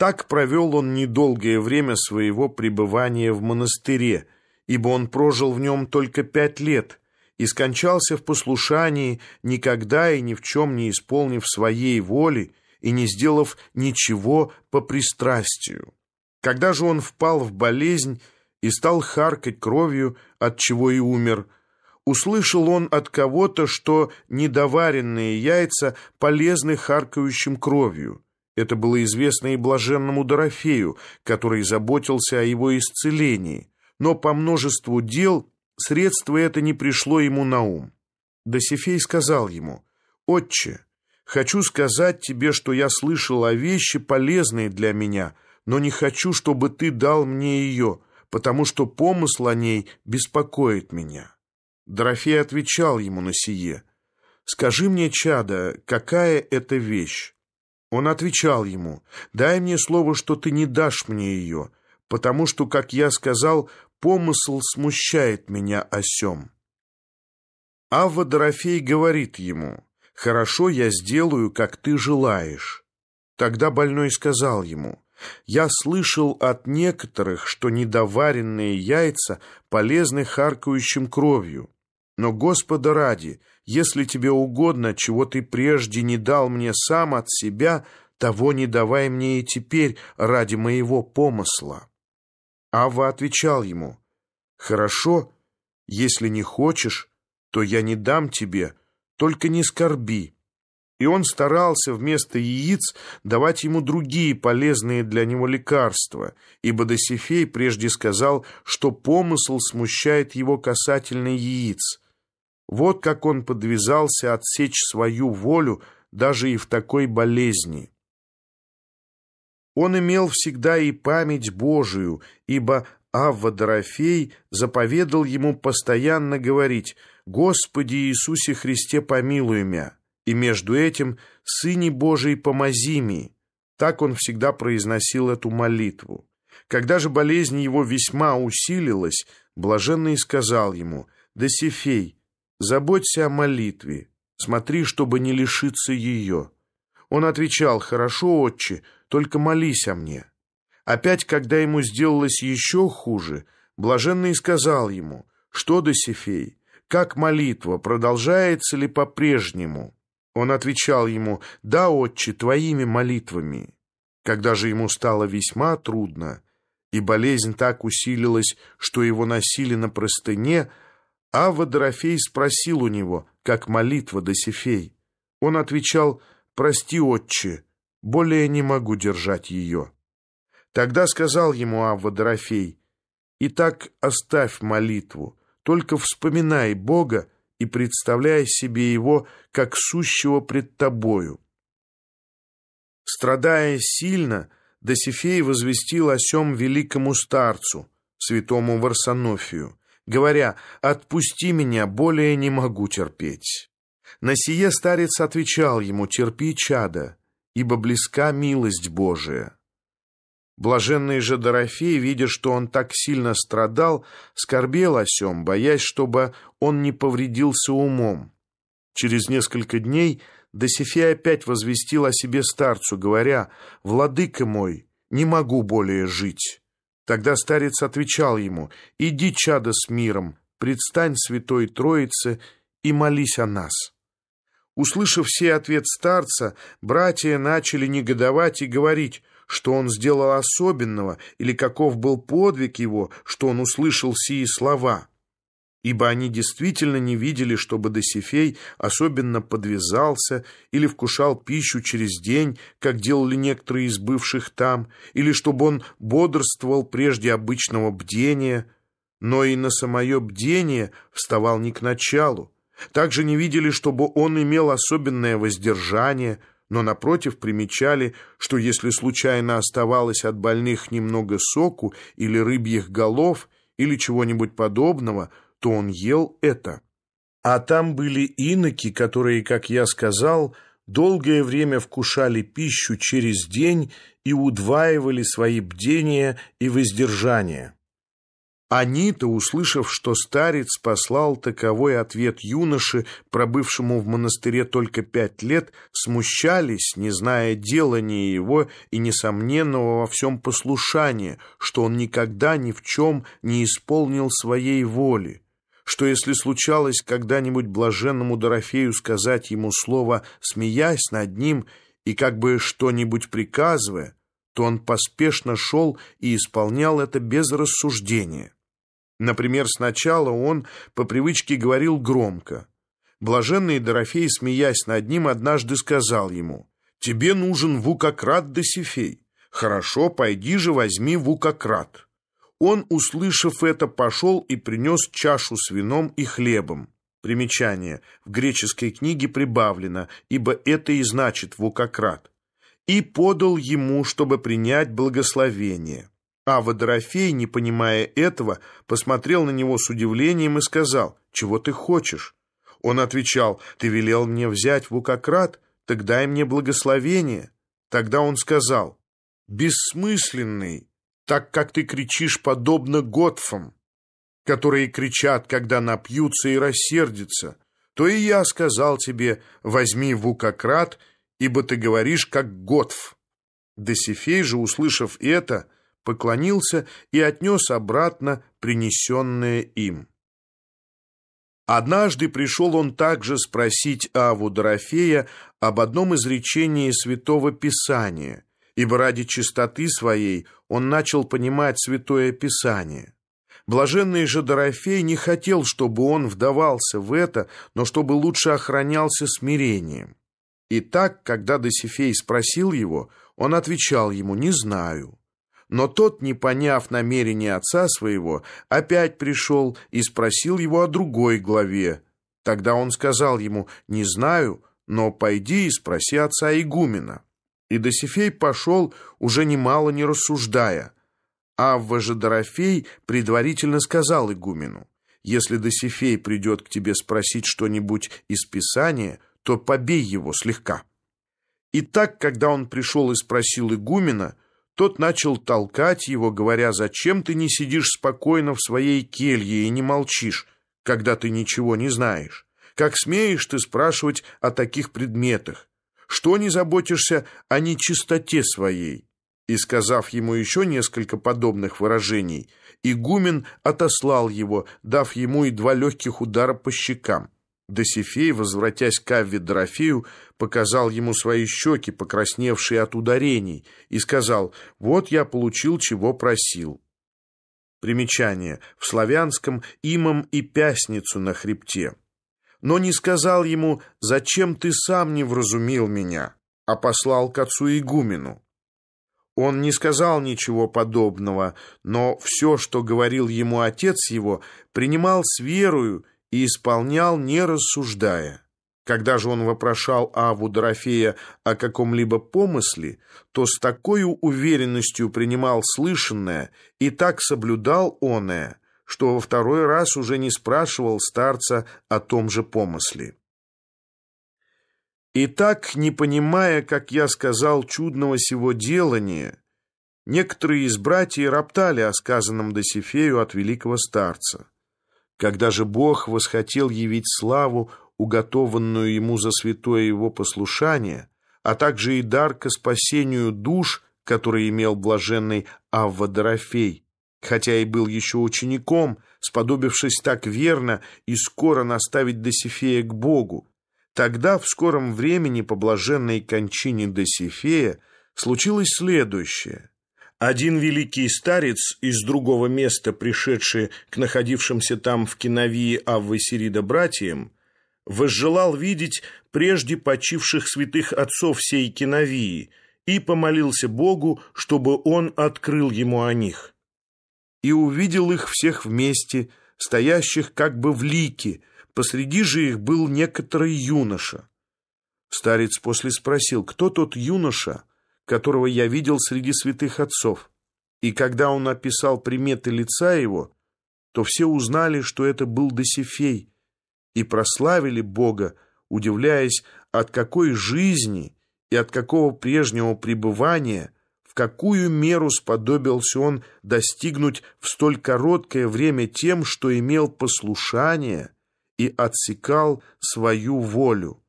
Так провел он недолгое время своего пребывания в монастыре, ибо он прожил в нем только пять лет и скончался в послушании, никогда и ни в чем не исполнив своей воли и не сделав ничего по пристрастию. Когда же он впал в болезнь и стал харкать кровью, от чего и умер – услышал он от кого-то, что недоваренные яйца полезны харкающим кровью. Это было известно и блаженному Дорофею, который заботился о его исцелении, но по множеству дел средство это не пришло ему на ум. Досифей сказал ему, «Отче, хочу сказать тебе, что я слышал о вещи, полезной для меня, но не хочу, чтобы ты дал мне ее, потому что помысл о ней беспокоит меня». Дорофей отвечал ему на сие, «Скажи мне, чада, какая это вещь?» Он отвечал ему, «Дай мне слово, что ты не дашь мне ее, потому что, как я сказал, помысл смущает меня о сем». Авва Дорофей говорит ему, «Хорошо, я сделаю, как ты желаешь». Тогда больной сказал ему, «Я слышал от некоторых, что недоваренные яйца полезны харкающим кровью. Но, Господа ради, если тебе угодно, чего ты прежде не дал мне сам от себя, того не давай мне и теперь ради моего помысла». Ава отвечал ему, «Хорошо, если не хочешь, то я не дам тебе, только не скорби». И он старался вместо яиц давать ему другие полезные для него лекарства, ибо Досифей прежде сказал, что помысл смущает его касательно яиц. Вот как он подвязался отсечь свою волю даже и в такой болезни. Он имел всегда и память Божию, ибо Авва Дорофей заповедал ему постоянно говорить «Господи Иисусе Христе помилуй мя» и между этим «Сыне Божий помози ми». Так он всегда произносил эту молитву. Когда же болезнь его весьма усилилась, блаженный сказал ему «Досифей, Заботься о молитве, смотри, чтобы не лишиться ее. Он отвечал, хорошо, отче, только молись о мне. Опять, когда ему сделалось еще хуже, блаженный сказал ему, что, Досифей, как молитва, продолжается ли по-прежнему? Он отвечал ему, «Да, отче, твоими молитвами». Когда же ему стало весьма трудно, и болезнь так усилилась, что его носили на простыне, Ава Дорофей спросил у него, как молитва Досифей. Он отвечал «Прости, отче, более не могу держать ее». Тогда сказал ему Авва Дорофей, «Итак, оставь молитву, только вспоминай Бога и представляй себе Его как сущего пред тобою». Страдая сильно, Досифей возвестил о сем великому старцу, святому Варсонофию, говоря «Отпусти меня, более не могу терпеть». На сие старец отвечал ему «Терпи, чада, ибо близка милость Божия». Блаженный же Дорофей, видя, что он так сильно страдал, скорбел о сем, боясь, чтобы он не повредился умом. Через несколько дней Досифей опять возвестил о себе старцу, говоря «Владыка мой, не могу более жить». Тогда старец отвечал ему, «Иди, чадо, с миром, предстань святой Троице и молись о нас». Услышав все ответ старца, братья начали негодовать и говорить, что он сделал особенного или каков был подвиг его, что он услышал сии слова ибо они действительно не видели, чтобы Досифей особенно подвязался или вкушал пищу через день, как делали некоторые из бывших там, или чтобы он бодрствовал прежде обычного бдения, но и на самое бдение вставал не к началу. Также не видели, чтобы он имел особенное воздержание, но, напротив, примечали, что если случайно оставалось от больных немного соку или рыбьих голов или чего-нибудь подобного – то он ел это. А там были иноки, которые, как я сказал, долгое время вкушали пищу через день и удваивали свои бдения и воздержания. Они-то, услышав, что старец послал таковой ответ юноше, пробывшему в монастыре только пять лет, смущались, не зная делания его и несомненного во всем послушания, что он никогда ни в чем не исполнил своей воли что если случалось когда-нибудь блаженному Дорофею сказать ему слово, смеясь над ним и как бы что-нибудь приказывая, то он поспешно шел и исполнял это без рассуждения. Например, сначала он по привычке говорил громко. Блаженный Дорофей, смеясь над ним, однажды сказал ему «Тебе нужен вукократ Досифей. Хорошо, пойди же возьми вукократ». Он, услышав это, пошел и принес чашу с вином и хлебом. Примечание. В греческой книге прибавлено, ибо это и значит «вукократ». И подал ему, чтобы принять благословение. А Водорофей, не понимая этого, посмотрел на него с удивлением и сказал, «Чего ты хочешь?» Он отвечал, «Ты велел мне взять вукократ, так дай мне благословение». Тогда он сказал, «Бессмысленный, так как ты кричишь подобно готфам, которые кричат, когда напьются и рассердятся, то и я сказал тебе, возьми вукократ, ибо ты говоришь, как готф». Досифей же, услышав это, поклонился и отнес обратно принесенное им. Однажды пришел он также спросить Аву Дорофея об одном изречении Святого Писания – ибо ради чистоты своей он начал понимать Святое Писание. Блаженный же Дорофей не хотел, чтобы он вдавался в это, но чтобы лучше охранялся смирением. И так, когда Досифей спросил его, он отвечал ему «не знаю». Но тот, не поняв намерения отца своего, опять пришел и спросил его о другой главе. Тогда он сказал ему «не знаю, но пойди и спроси отца игумена». И Досифей пошел, уже немало не рассуждая. Авва же Дорофей предварительно сказал игумену, «Если Досифей придет к тебе спросить что-нибудь из Писания, то побей его слегка». И так, когда он пришел и спросил игумена, тот начал толкать его, говоря, «Зачем ты не сидишь спокойно в своей келье и не молчишь, когда ты ничего не знаешь? Как смеешь ты спрашивать о таких предметах? что не заботишься о нечистоте своей». И, сказав ему еще несколько подобных выражений, игумен отослал его, дав ему и два легких удара по щекам. Досифей, возвратясь к Авве Дорофею, показал ему свои щеки, покрасневшие от ударений, и сказал «Вот я получил, чего просил». Примечание. В славянском «имам» и «пясницу» на хребте но не сказал ему, зачем ты сам не вразумил меня, а послал к отцу игумену. Он не сказал ничего подобного, но все, что говорил ему отец его, принимал с верою и исполнял, не рассуждая. Когда же он вопрошал Аву Дорофея о каком-либо помысле, то с такой уверенностью принимал слышанное, и так соблюдал оное, что во второй раз уже не спрашивал старца о том же помысле. И так, не понимая, как я сказал, чудного сего делания, некоторые из братьев роптали о сказанном Досифею от великого старца. Когда же Бог восхотел явить славу, уготованную ему за святое его послушание, а также и дар ко спасению душ, который имел блаженный Авва Дорофей, хотя и был еще учеником, сподобившись так верно и скоро наставить Досифея к Богу. Тогда, в скором времени, по блаженной кончине Досифея, случилось следующее. Один великий старец, из другого места пришедший к находившимся там в Киновии Аввы Сирида братьям, возжелал видеть прежде почивших святых отцов всей Киновии и помолился Богу, чтобы он открыл ему о них и увидел их всех вместе, стоящих как бы в лике, посреди же их был некоторый юноша. Старец после спросил, кто тот юноша, которого я видел среди святых отцов, и когда он описал приметы лица его, то все узнали, что это был Досифей, и прославили Бога, удивляясь, от какой жизни и от какого прежнего пребывания – какую меру сподобился он достигнуть в столь короткое время тем, что имел послушание и отсекал свою волю.